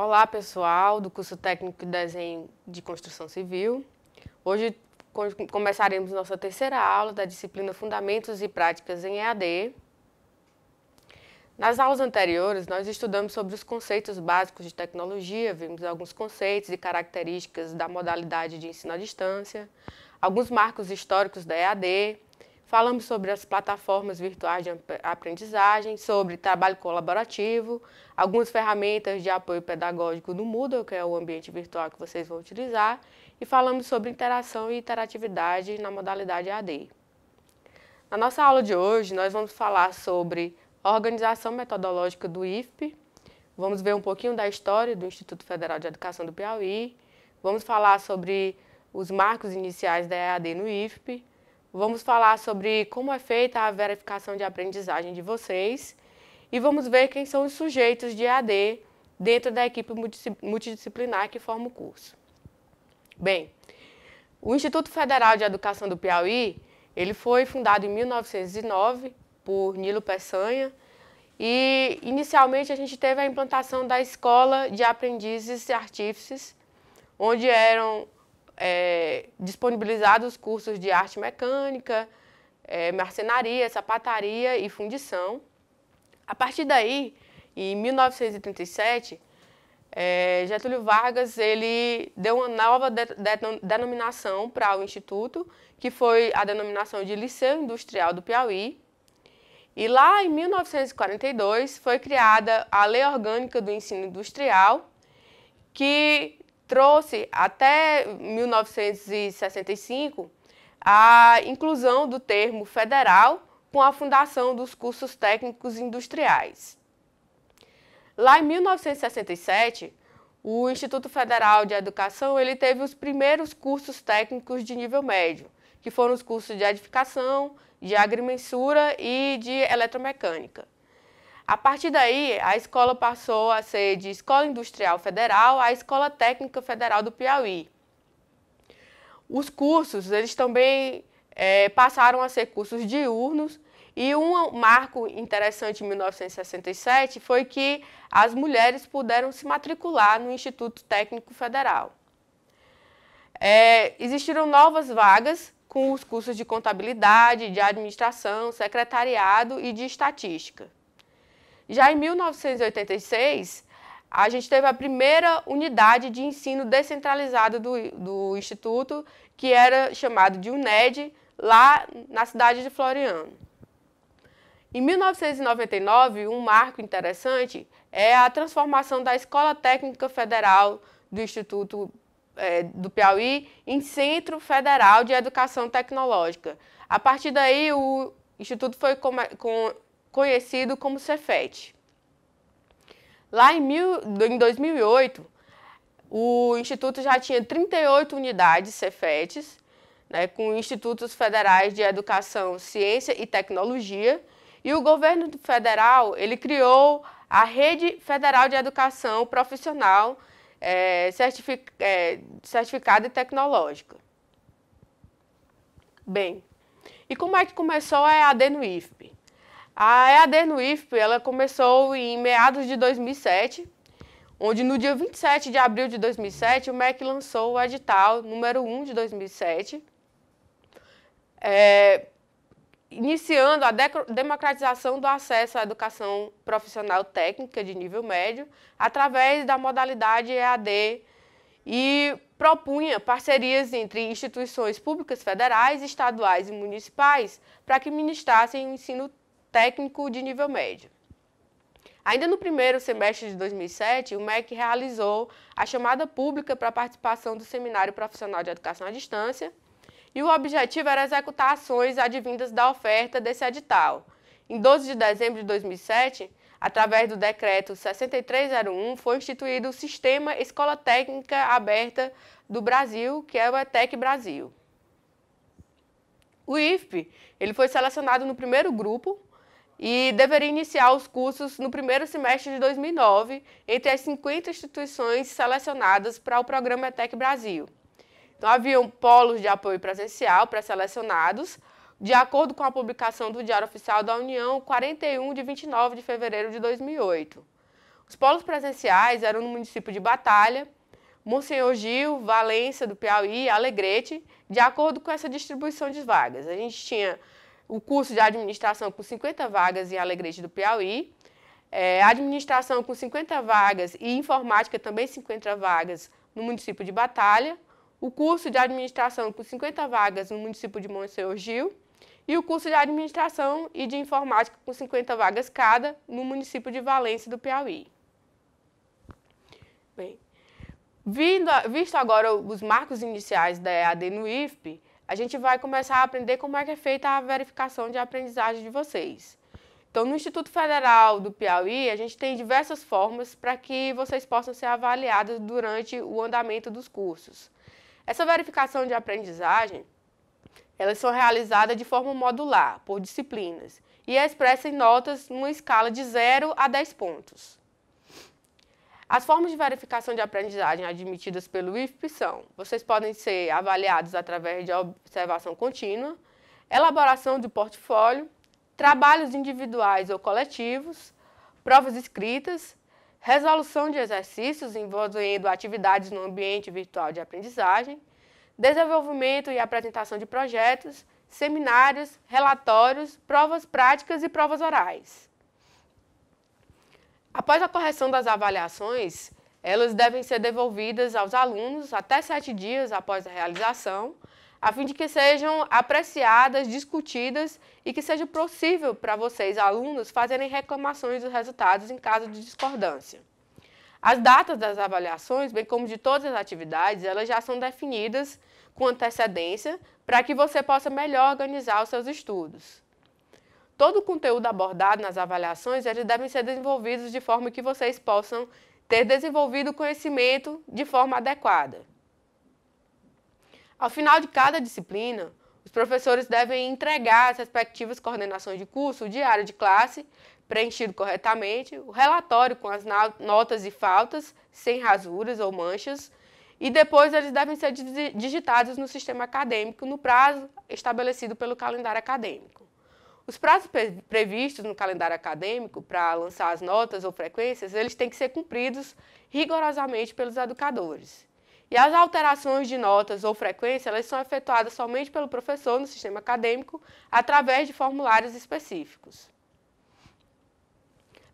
Olá, pessoal do curso técnico de desenho de construção civil. Hoje começaremos nossa terceira aula da disciplina Fundamentos e Práticas em EAD. Nas aulas anteriores, nós estudamos sobre os conceitos básicos de tecnologia, vimos alguns conceitos e características da modalidade de ensino à distância, alguns marcos históricos da EAD, Falamos sobre as plataformas virtuais de aprendizagem, sobre trabalho colaborativo, algumas ferramentas de apoio pedagógico no Moodle, que é o ambiente virtual que vocês vão utilizar, e falamos sobre interação e interatividade na modalidade AD. Na nossa aula de hoje, nós vamos falar sobre organização metodológica do IFP, vamos ver um pouquinho da história do Instituto Federal de Educação do Piauí, vamos falar sobre os marcos iniciais da EAD no IFP, Vamos falar sobre como é feita a verificação de aprendizagem de vocês e vamos ver quem são os sujeitos de AD dentro da equipe multidisciplinar que forma o curso. Bem, o Instituto Federal de Educação do Piauí, ele foi fundado em 1909 por Nilo Peçanha e inicialmente a gente teve a implantação da Escola de Aprendizes e Artífices, onde eram é, disponibilizado os cursos de arte mecânica, é, marcenaria, sapataria e fundição. A partir daí, em 1937, é, Getúlio Vargas ele deu uma nova de, de, denominação para o Instituto, que foi a denominação de Liceu Industrial do Piauí. E lá em 1942 foi criada a Lei Orgânica do Ensino Industrial, que trouxe até 1965 a inclusão do termo federal com a fundação dos cursos técnicos industriais. Lá em 1967, o Instituto Federal de Educação ele teve os primeiros cursos técnicos de nível médio, que foram os cursos de edificação, de agrimensura e de eletromecânica. A partir daí, a escola passou a ser de Escola Industrial Federal à Escola Técnica Federal do Piauí. Os cursos, eles também é, passaram a ser cursos diurnos e um marco interessante em 1967 foi que as mulheres puderam se matricular no Instituto Técnico Federal. É, existiram novas vagas com os cursos de contabilidade, de administração, secretariado e de estatística. Já em 1986, a gente teve a primeira unidade de ensino descentralizado do, do Instituto, que era chamado de UNED, lá na cidade de Floriano. Em 1999, um marco interessante é a transformação da Escola Técnica Federal do Instituto é, do Piauí em Centro Federal de Educação Tecnológica. A partir daí, o Instituto foi com, com conhecido como Cefet. Lá em, mil, em 2008, o Instituto já tinha 38 unidades Cefetes, né, com institutos federais de educação, ciência e tecnologia, e o governo federal ele criou a Rede Federal de Educação Profissional é, certific, é, Certificada e Tecnológica. Bem, e como é que começou a EAD no IFP? A EAD no IFP ela começou em meados de 2007, onde no dia 27 de abril de 2007 o MEC lançou o edital número 1 de 2007, é, iniciando a democratização do acesso à educação profissional técnica de nível médio através da modalidade EAD e propunha parcerias entre instituições públicas federais, estaduais e municipais para que ministrassem o ensino técnico de nível médio. Ainda no primeiro semestre de 2007, o MEC realizou a chamada pública para a participação do Seminário Profissional de Educação à Distância, e o objetivo era executar ações advindas da oferta desse edital. Em 12 de dezembro de 2007, através do decreto 6301, foi instituído o Sistema Escola Técnica Aberta do Brasil, que é o ETEC Brasil. O IFP ele foi selecionado no primeiro grupo e deveria iniciar os cursos no primeiro semestre de 2009 entre as 50 instituições selecionadas para o programa ETEC Brasil. Então, haviam polos de apoio presencial pré-selecionados. De acordo com a publicação do Diário Oficial da União, 41 de 29 de fevereiro de 2008. Os polos presenciais eram no município de Batalha, Monsenhor Gil, Valença do Piauí, Alegrete, de acordo com essa distribuição de vagas. A gente tinha o curso de administração com 50 vagas em Alegrete do Piauí, é, administração com 50 vagas e informática também 50 vagas no município de Batalha, o curso de administração com 50 vagas no município de Monsenhor Gil e o curso de administração e de informática com 50 vagas cada no município de Valência do Piauí. Bem, vindo, visto agora os marcos iniciais da EAD no IFP, a gente vai começar a aprender como é que é feita a verificação de aprendizagem de vocês. Então, no Instituto Federal do Piauí, a gente tem diversas formas para que vocês possam ser avaliados durante o andamento dos cursos. Essa verificação de aprendizagem, elas são realizadas de forma modular, por disciplinas, e é expressa em notas numa escala de 0 a 10 pontos. As formas de verificação de aprendizagem admitidas pelo IFP são: vocês podem ser avaliados através de observação contínua, elaboração do portfólio, trabalhos individuais ou coletivos, provas escritas, resolução de exercícios envolvendo atividades no ambiente virtual de aprendizagem, desenvolvimento e apresentação de projetos, seminários, relatórios, provas práticas e provas orais. Após a correção das avaliações, elas devem ser devolvidas aos alunos até sete dias após a realização, a fim de que sejam apreciadas, discutidas e que seja possível para vocês, alunos, fazerem reclamações dos resultados em caso de discordância. As datas das avaliações, bem como de todas as atividades, elas já são definidas com antecedência para que você possa melhor organizar os seus estudos todo o conteúdo abordado nas avaliações, eles devem ser desenvolvidos de forma que vocês possam ter desenvolvido o conhecimento de forma adequada. Ao final de cada disciplina, os professores devem entregar as respectivas coordenações de curso, o diário de classe, preenchido corretamente, o relatório com as notas e faltas, sem rasuras ou manchas, e depois eles devem ser digitados no sistema acadêmico no prazo estabelecido pelo calendário acadêmico. Os prazos previstos no calendário acadêmico para lançar as notas ou frequências, eles têm que ser cumpridos rigorosamente pelos educadores. E as alterações de notas ou frequência, elas são efetuadas somente pelo professor no sistema acadêmico através de formulários específicos.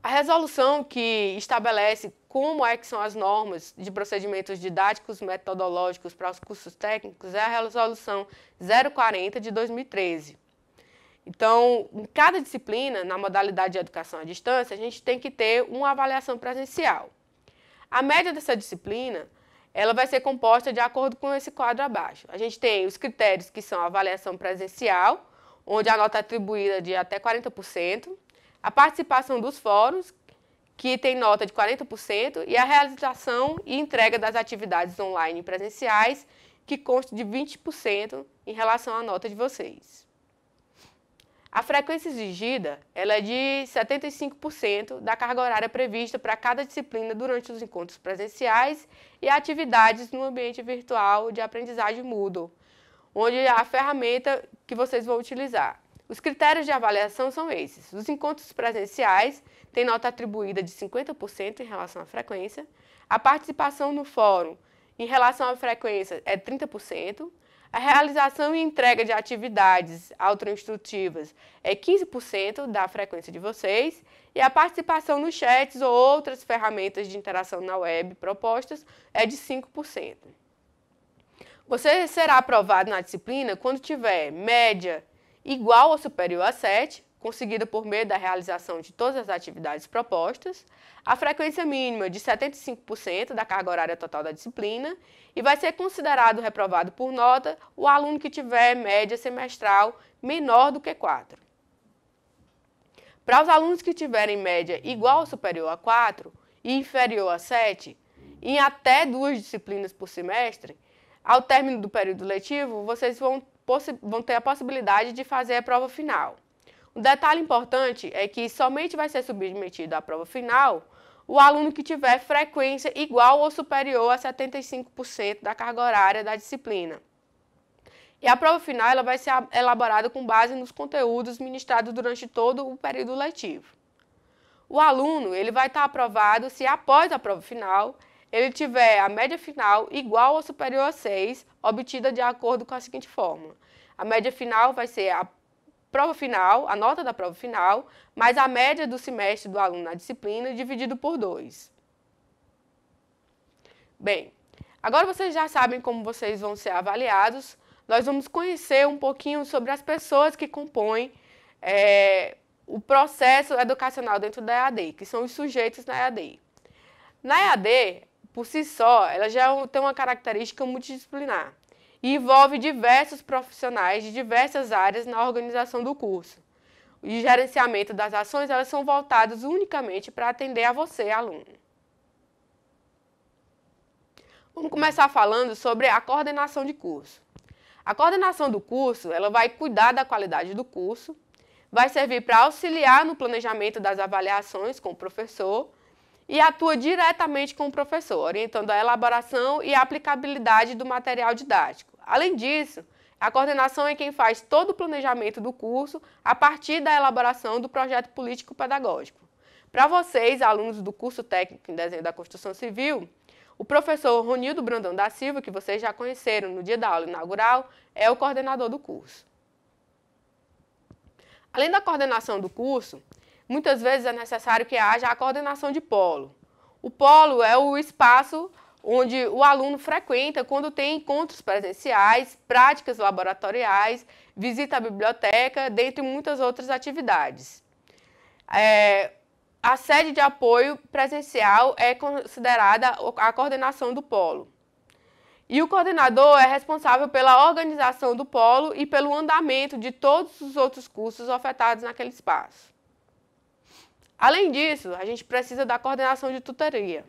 A resolução que estabelece como é que são as normas de procedimentos didáticos metodológicos para os cursos técnicos é a resolução 040 de 2013. Então, em cada disciplina, na modalidade de educação à distância, a gente tem que ter uma avaliação presencial. A média dessa disciplina, ela vai ser composta de acordo com esse quadro abaixo. A gente tem os critérios que são a avaliação presencial, onde a nota é atribuída de até 40%, a participação dos fóruns, que tem nota de 40%, e a realização e entrega das atividades online presenciais, que consta de 20% em relação à nota de vocês. A frequência exigida ela é de 75% da carga horária prevista para cada disciplina durante os encontros presenciais e atividades no ambiente virtual de aprendizagem Moodle, onde é a ferramenta que vocês vão utilizar. Os critérios de avaliação são esses. Os encontros presenciais têm nota atribuída de 50% em relação à frequência, a participação no fórum em relação à frequência é 30%, a realização e entrega de atividades autoinstrutivas é 15% da frequência de vocês e a participação nos chats ou outras ferramentas de interação na web propostas é de 5%. Você será aprovado na disciplina quando tiver média igual ou superior a 7 conseguida por meio da realização de todas as atividades propostas, a frequência mínima de 75% da carga horária total da disciplina e vai ser considerado reprovado por nota o aluno que tiver média semestral menor do que 4. Para os alunos que tiverem média igual ou superior a 4 e inferior a 7, em até duas disciplinas por semestre, ao término do período letivo, vocês vão, vão ter a possibilidade de fazer a prova final. Um detalhe importante é que somente vai ser submetido à prova final o aluno que tiver frequência igual ou superior a 75% da carga horária da disciplina. E a prova final ela vai ser elaborada com base nos conteúdos ministrados durante todo o período letivo. O aluno ele vai estar aprovado se após a prova final ele tiver a média final igual ou superior a 6, obtida de acordo com a seguinte fórmula. A média final vai ser a prova final, a nota da prova final, mais a média do semestre do aluno na disciplina, dividido por 2. Bem, agora vocês já sabem como vocês vão ser avaliados. Nós vamos conhecer um pouquinho sobre as pessoas que compõem é, o processo educacional dentro da EAD, que são os sujeitos na EAD. Na EAD, por si só, ela já é tem uma característica multidisciplinar e envolve diversos profissionais de diversas áreas na organização do curso. O gerenciamento das ações, elas são voltadas unicamente para atender a você, aluno. Vamos começar falando sobre a coordenação de curso. A coordenação do curso, ela vai cuidar da qualidade do curso, vai servir para auxiliar no planejamento das avaliações com o professor e atua diretamente com o professor, orientando a elaboração e a aplicabilidade do material didático. Além disso, a coordenação é quem faz todo o planejamento do curso a partir da elaboração do projeto político-pedagógico. Para vocês, alunos do curso técnico em desenho da construção civil, o professor Ronildo Brandão da Silva, que vocês já conheceram no dia da aula inaugural, é o coordenador do curso. Além da coordenação do curso, muitas vezes é necessário que haja a coordenação de polo. O polo é o espaço onde o aluno frequenta quando tem encontros presenciais, práticas laboratoriais, visita à biblioteca, dentre muitas outras atividades. É, a sede de apoio presencial é considerada a coordenação do polo. E o coordenador é responsável pela organização do polo e pelo andamento de todos os outros cursos ofertados naquele espaço. Além disso, a gente precisa da coordenação de tutoria.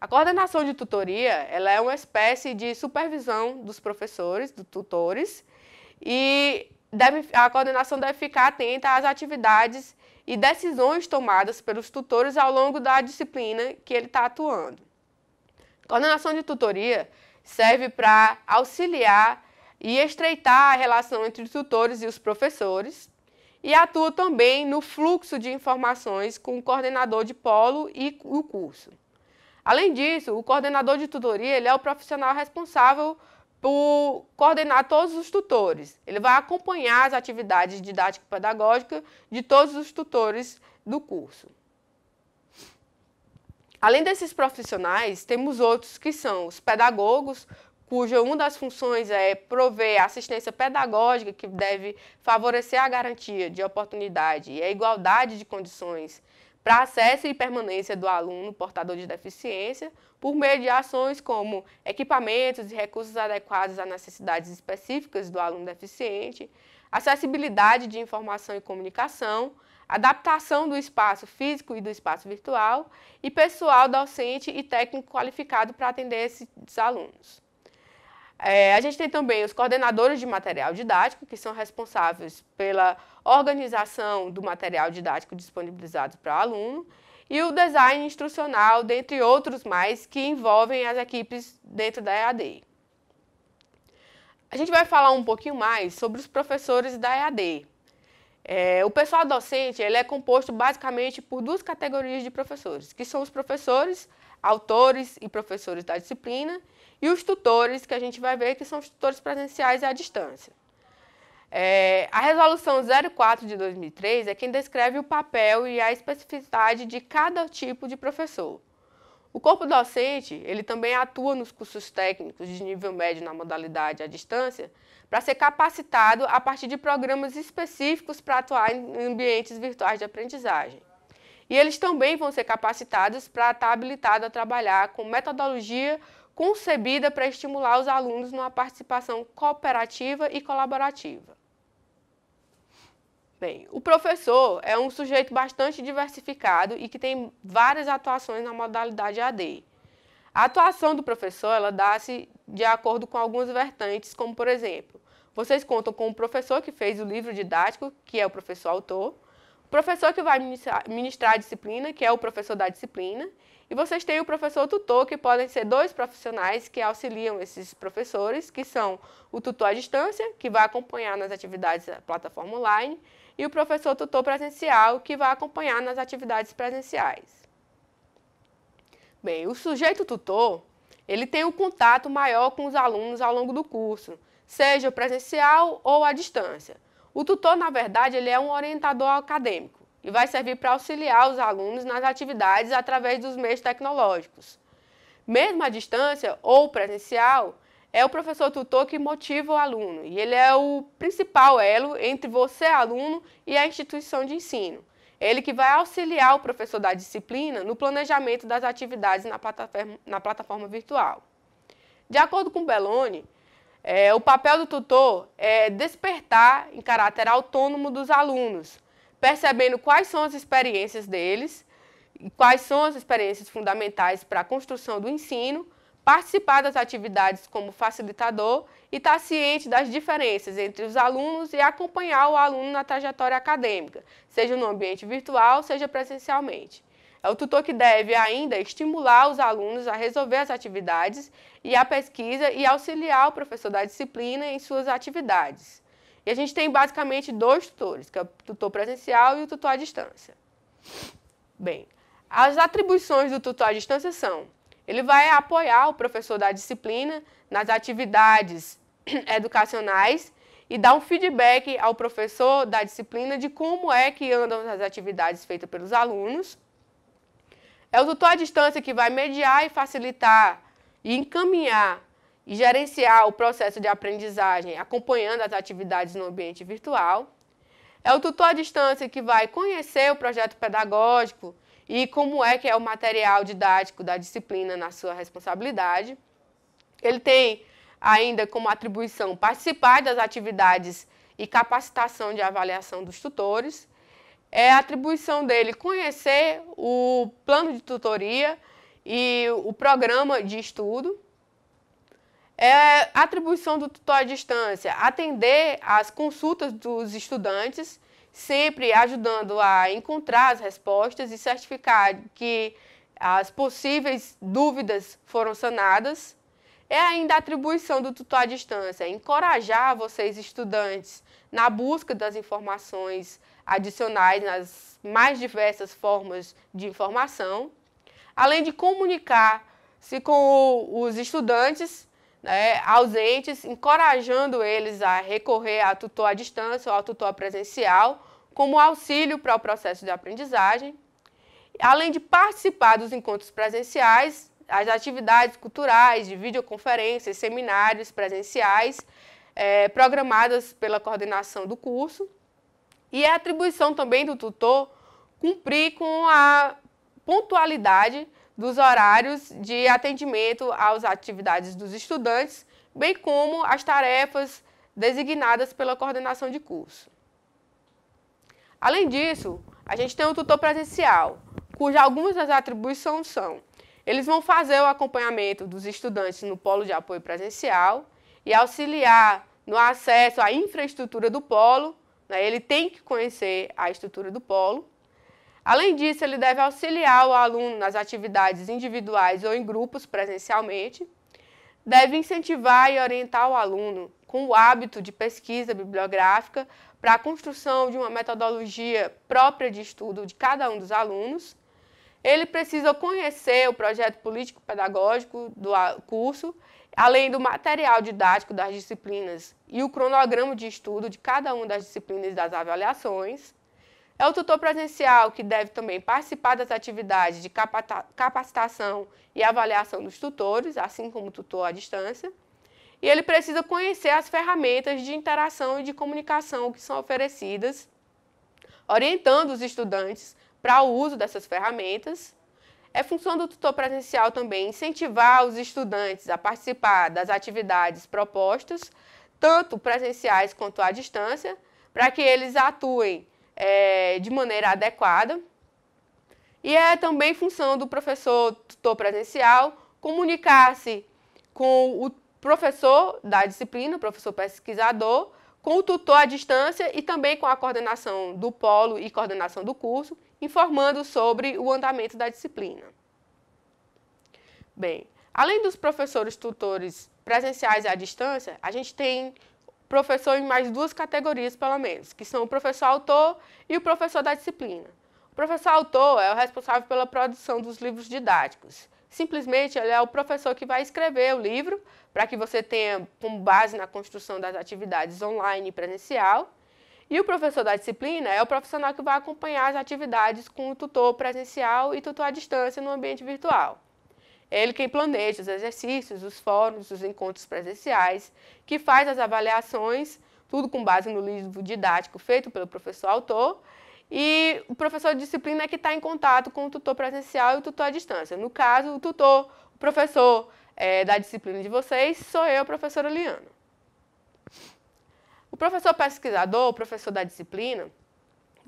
A coordenação de tutoria ela é uma espécie de supervisão dos professores, dos tutores, e deve, a coordenação deve ficar atenta às atividades e decisões tomadas pelos tutores ao longo da disciplina que ele está atuando. A coordenação de tutoria serve para auxiliar e estreitar a relação entre os tutores e os professores e atua também no fluxo de informações com o coordenador de polo e o curso. Além disso, o coordenador de tutoria ele é o profissional responsável por coordenar todos os tutores. Ele vai acompanhar as atividades didático-pedagógicas de todos os tutores do curso. Além desses profissionais, temos outros que são os pedagogos, cuja uma das funções é prover assistência pedagógica que deve favorecer a garantia de oportunidade e a igualdade de condições para acesso e permanência do aluno portador de deficiência por meio de ações como equipamentos e recursos adequados às necessidades específicas do aluno deficiente, acessibilidade de informação e comunicação, adaptação do espaço físico e do espaço virtual e pessoal docente e técnico qualificado para atender esses alunos. É, a gente tem também os coordenadores de material didático, que são responsáveis pela organização do material didático disponibilizado para o aluno, e o design instrucional, dentre outros mais, que envolvem as equipes dentro da EAD. A gente vai falar um pouquinho mais sobre os professores da EAD. É, o pessoal docente ele é composto basicamente por duas categorias de professores, que são os professores, autores e professores da disciplina, e os tutores que a gente vai ver que são os tutores presenciais e à distância. É, a resolução 04 de 2003 é quem descreve o papel e a especificidade de cada tipo de professor. O corpo docente, ele também atua nos cursos técnicos de nível médio na modalidade à distância, para ser capacitado a partir de programas específicos para atuar em ambientes virtuais de aprendizagem. E eles também vão ser capacitados para estar habilitado a trabalhar com metodologia concebida para estimular os alunos numa participação cooperativa e colaborativa. Bem, o professor é um sujeito bastante diversificado e que tem várias atuações na modalidade AD. A atuação do professor, ela dá-se de acordo com algumas vertentes, como por exemplo, vocês contam com o professor que fez o livro didático, que é o professor autor, professor que vai ministrar a disciplina, que é o professor da disciplina, e vocês têm o professor tutor, que podem ser dois profissionais que auxiliam esses professores, que são o tutor à distância, que vai acompanhar nas atividades da plataforma online, e o professor tutor presencial, que vai acompanhar nas atividades presenciais. Bem, o sujeito tutor, ele tem um contato maior com os alunos ao longo do curso, seja presencial ou à distância. O tutor, na verdade, ele é um orientador acadêmico e vai servir para auxiliar os alunos nas atividades através dos meios tecnológicos. Mesmo à distância ou presencial, é o professor tutor que motiva o aluno e ele é o principal elo entre você, aluno, e a instituição de ensino. Ele que vai auxiliar o professor da disciplina no planejamento das atividades na plataforma, na plataforma virtual. De acordo com Belloni, é, o papel do tutor é despertar em caráter autônomo dos alunos, percebendo quais são as experiências deles, quais são as experiências fundamentais para a construção do ensino, participar das atividades como facilitador e estar tá ciente das diferenças entre os alunos e acompanhar o aluno na trajetória acadêmica, seja no ambiente virtual, seja presencialmente. É o tutor que deve ainda estimular os alunos a resolver as atividades e a pesquisa e auxiliar o professor da disciplina em suas atividades. E a gente tem basicamente dois tutores, que é o tutor presencial e o tutor à distância. Bem, as atribuições do tutor à distância são: ele vai apoiar o professor da disciplina nas atividades educacionais e dar um feedback ao professor da disciplina de como é que andam as atividades feitas pelos alunos. É o tutor à distância que vai mediar e facilitar e encaminhar e gerenciar o processo de aprendizagem, acompanhando as atividades no ambiente virtual. É o tutor à distância que vai conhecer o projeto pedagógico e como é que é o material didático da disciplina na sua responsabilidade. Ele tem ainda como atribuição participar das atividades e capacitação de avaliação dos tutores é atribuição dele conhecer o plano de tutoria e o programa de estudo. É atribuição do tutor à distância, atender às consultas dos estudantes, sempre ajudando a encontrar as respostas e certificar que as possíveis dúvidas foram sanadas. É ainda a atribuição do tutor à distância, encorajar vocês estudantes na busca das informações adicionais nas mais diversas formas de informação, além de comunicar-se com os estudantes né, ausentes, encorajando eles a recorrer a tutor à distância ou a tutor presencial como auxílio para o processo de aprendizagem, além de participar dos encontros presenciais, as atividades culturais, de videoconferências, seminários presenciais, eh, programadas pela coordenação do curso, e é atribuição também do tutor cumprir com a pontualidade dos horários de atendimento às atividades dos estudantes, bem como as tarefas designadas pela coordenação de curso. Além disso, a gente tem o tutor presencial, cujas algumas das atribuições são: eles vão fazer o acompanhamento dos estudantes no polo de apoio presencial e auxiliar no acesso à infraestrutura do polo, né? Ele tem que conhecer a estrutura do polo. Além disso, ele deve auxiliar o aluno nas atividades individuais ou em grupos presencialmente. Deve incentivar e orientar o aluno com o hábito de pesquisa bibliográfica para a construção de uma metodologia própria de estudo de cada um dos alunos. Ele precisa conhecer o projeto político-pedagógico do curso além do material didático das disciplinas e o cronograma de estudo de cada uma das disciplinas e das avaliações. É o tutor presencial que deve também participar das atividades de capacitação e avaliação dos tutores, assim como o tutor à distância. E ele precisa conhecer as ferramentas de interação e de comunicação que são oferecidas, orientando os estudantes para o uso dessas ferramentas. É função do tutor presencial também incentivar os estudantes a participar das atividades propostas, tanto presenciais quanto à distância, para que eles atuem é, de maneira adequada. E é também função do professor tutor presencial comunicar-se com o professor da disciplina, professor pesquisador, com o tutor à distância e também com a coordenação do polo e coordenação do curso, informando sobre o andamento da disciplina. Bem, além dos professores tutores presenciais e à distância, a gente tem professor em mais duas categorias, pelo menos, que são o professor autor e o professor da disciplina. O professor autor é o responsável pela produção dos livros didáticos simplesmente ele é o professor que vai escrever o livro para que você tenha como base na construção das atividades online e presencial. E o professor da disciplina é o profissional que vai acompanhar as atividades com o tutor presencial e tutor à distância no ambiente virtual. Ele quem planeja os exercícios, os fóruns, os encontros presenciais, que faz as avaliações, tudo com base no livro didático feito pelo professor autor e o professor de disciplina é que está em contato com o tutor presencial e o tutor à distância. No caso, o tutor, o professor é, da disciplina de vocês, sou eu, professor professora O professor pesquisador, o professor da disciplina,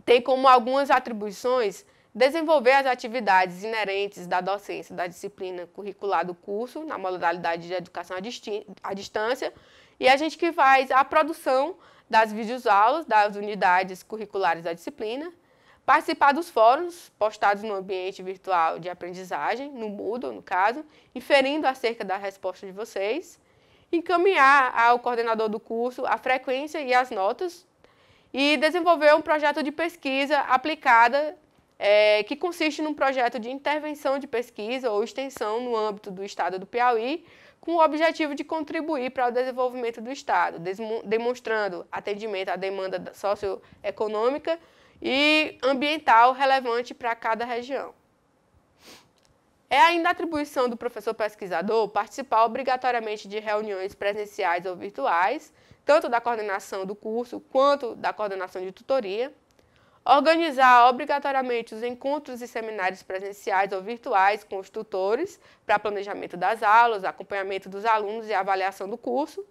tem como algumas atribuições desenvolver as atividades inerentes da docência da disciplina curricular do curso, na modalidade de educação à distância, e a gente que faz a produção das videoaulas, das unidades curriculares da disciplina, participar dos fóruns postados no ambiente virtual de aprendizagem, no Moodle, no caso, inferindo acerca da resposta de vocês, encaminhar ao coordenador do curso a frequência e as notas e desenvolver um projeto de pesquisa aplicada é, que consiste num projeto de intervenção de pesquisa ou extensão no âmbito do estado do Piauí com o objetivo de contribuir para o desenvolvimento do Estado, demonstrando atendimento à demanda socioeconômica e ambiental relevante para cada região. É ainda atribuição do professor pesquisador participar obrigatoriamente de reuniões presenciais ou virtuais, tanto da coordenação do curso quanto da coordenação de tutoria. Organizar obrigatoriamente os encontros e seminários presenciais ou virtuais com os tutores para planejamento das aulas, acompanhamento dos alunos e avaliação do curso.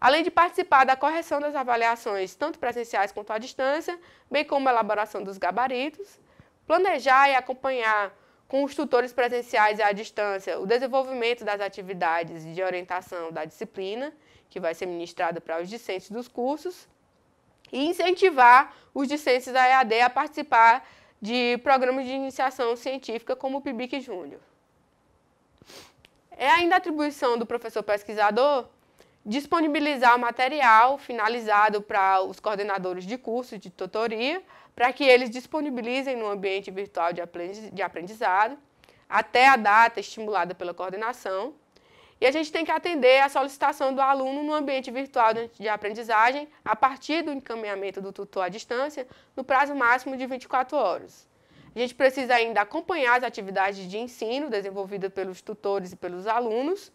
Além de participar da correção das avaliações, tanto presenciais quanto à distância, bem como a elaboração dos gabaritos. Planejar e acompanhar com os tutores presenciais e à distância o desenvolvimento das atividades de orientação da disciplina, que vai ser ministrada para os discentes dos cursos e incentivar os discentes da EAD a participar de programas de iniciação científica como o PIBIC Júnior. É ainda atribuição do professor pesquisador disponibilizar o material finalizado para os coordenadores de curso de tutoria, para que eles disponibilizem no ambiente virtual de aprendizado, até a data estimulada pela coordenação, e a gente tem que atender a solicitação do aluno no ambiente virtual de aprendizagem, a partir do encaminhamento do tutor à distância, no prazo máximo de 24 horas. A gente precisa ainda acompanhar as atividades de ensino desenvolvidas pelos tutores e pelos alunos,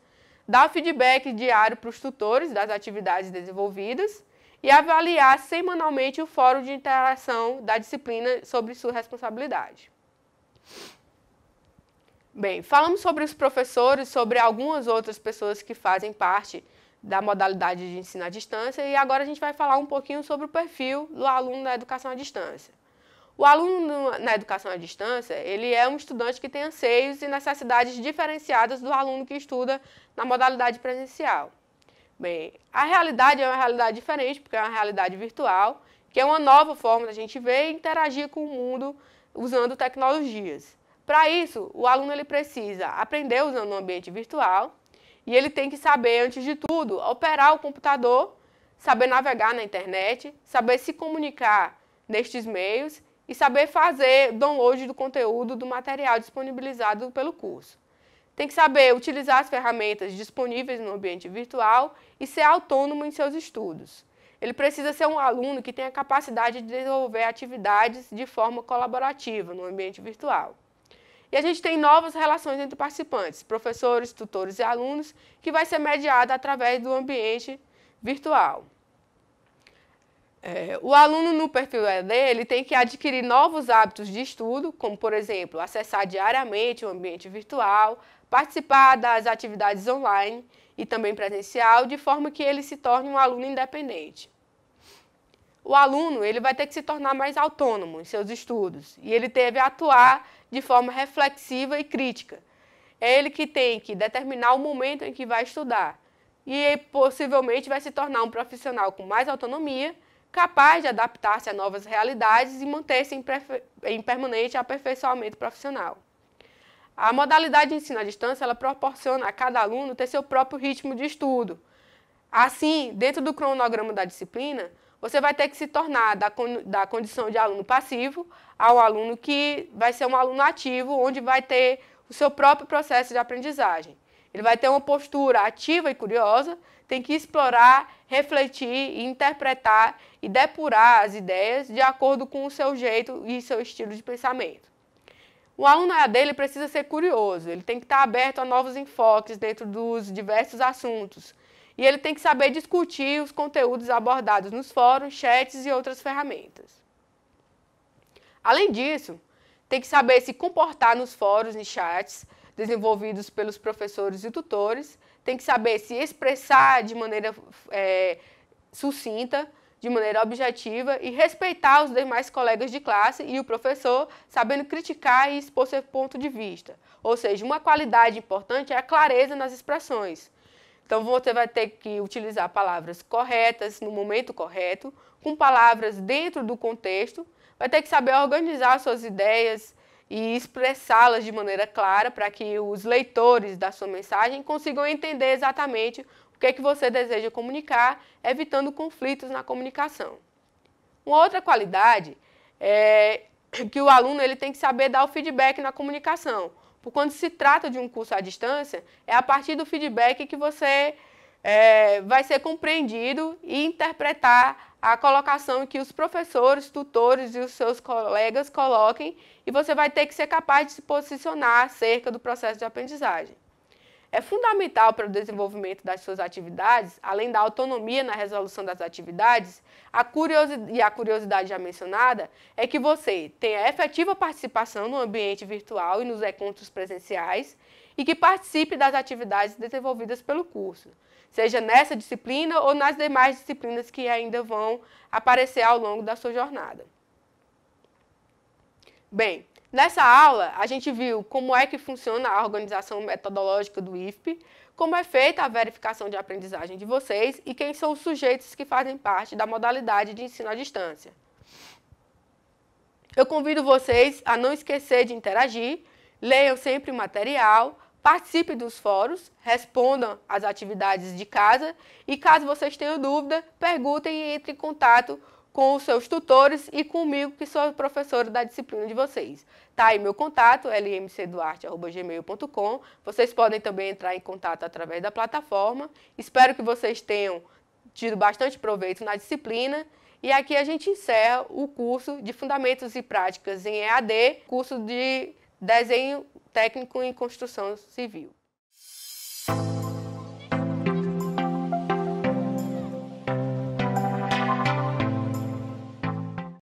dar feedback diário para os tutores das atividades desenvolvidas e avaliar semanalmente o fórum de interação da disciplina sobre sua responsabilidade. Bem, falamos sobre os professores, sobre algumas outras pessoas que fazem parte da modalidade de ensino à distância e agora a gente vai falar um pouquinho sobre o perfil do aluno na educação à distância. O aluno na educação à distância, ele é um estudante que tem anseios e necessidades diferenciadas do aluno que estuda na modalidade presencial. Bem, a realidade é uma realidade diferente, porque é uma realidade virtual, que é uma nova forma da gente ver e interagir com o mundo usando tecnologias. Para isso, o aluno ele precisa aprender usando o um ambiente virtual e ele tem que saber, antes de tudo, operar o computador, saber navegar na internet, saber se comunicar nestes meios e saber fazer download do conteúdo do material disponibilizado pelo curso. Tem que saber utilizar as ferramentas disponíveis no ambiente virtual e ser autônomo em seus estudos. Ele precisa ser um aluno que tenha capacidade de desenvolver atividades de forma colaborativa no ambiente virtual. E a gente tem novas relações entre participantes, professores, tutores e alunos, que vai ser mediada através do ambiente virtual. É, o aluno no perfil ED ele tem que adquirir novos hábitos de estudo, como, por exemplo, acessar diariamente o ambiente virtual, participar das atividades online e também presencial, de forma que ele se torne um aluno independente o aluno ele vai ter que se tornar mais autônomo em seus estudos e ele teve a atuar de forma reflexiva e crítica. É ele que tem que determinar o momento em que vai estudar e possivelmente vai se tornar um profissional com mais autonomia, capaz de adaptar-se a novas realidades e manter-se em, em, permanente aperfeiçoamento profissional. A modalidade de ensino à distância ela proporciona a cada aluno ter seu próprio ritmo de estudo. Assim, dentro do cronograma da disciplina, você vai ter que se tornar da, da condição de aluno passivo ao aluno que vai ser um aluno ativo, onde vai ter o seu próprio processo de aprendizagem. Ele vai ter uma postura ativa e curiosa, tem que explorar, refletir, interpretar e depurar as ideias de acordo com o seu jeito e seu estilo de pensamento. O aluno AD ele precisa ser curioso, ele tem que estar aberto a novos enfoques dentro dos diversos assuntos, e ele tem que saber discutir os conteúdos abordados nos fóruns, chats e outras ferramentas. Além disso, tem que saber se comportar nos fóruns e chats desenvolvidos pelos professores e tutores, tem que saber se expressar de maneira é, sucinta, de maneira objetiva e respeitar os demais colegas de classe e o professor, sabendo criticar e expor seu ponto de vista. Ou seja, uma qualidade importante é a clareza nas expressões. Então você vai ter que utilizar palavras corretas no momento correto, com palavras dentro do contexto, vai ter que saber organizar suas ideias e expressá-las de maneira clara para que os leitores da sua mensagem consigam entender exatamente o que é que você deseja comunicar, evitando conflitos na comunicação. Uma outra qualidade é que o aluno ele tem que saber dar o feedback na comunicação quando se trata de um curso à distância, é a partir do feedback que você é, vai ser compreendido e interpretar a colocação que os professores, tutores e os seus colegas coloquem, e você vai ter que ser capaz de se posicionar acerca do processo de aprendizagem é fundamental para o desenvolvimento das suas atividades, além da autonomia na resolução das atividades, a curiosidade, e a curiosidade já mencionada é que você tenha efetiva participação no ambiente virtual e nos encontros presenciais e que participe das atividades desenvolvidas pelo curso, seja nessa disciplina ou nas demais disciplinas que ainda vão aparecer ao longo da sua jornada. Bem, Nessa aula, a gente viu como é que funciona a organização metodológica do IFP, como é feita a verificação de aprendizagem de vocês e quem são os sujeitos que fazem parte da modalidade de ensino à distância. Eu convido vocês a não esquecer de interagir, leiam sempre o material, participem dos fóruns, respondam às atividades de casa e, caso vocês tenham dúvida, perguntem e entrem em contato com os seus tutores e comigo, que sou professora da disciplina de vocês. Tá aí meu contato, lmcduarte.gmail.com. Vocês podem também entrar em contato através da plataforma. Espero que vocês tenham tido bastante proveito na disciplina. E aqui a gente encerra o curso de Fundamentos e Práticas em EAD, curso de Desenho Técnico em Construção Civil.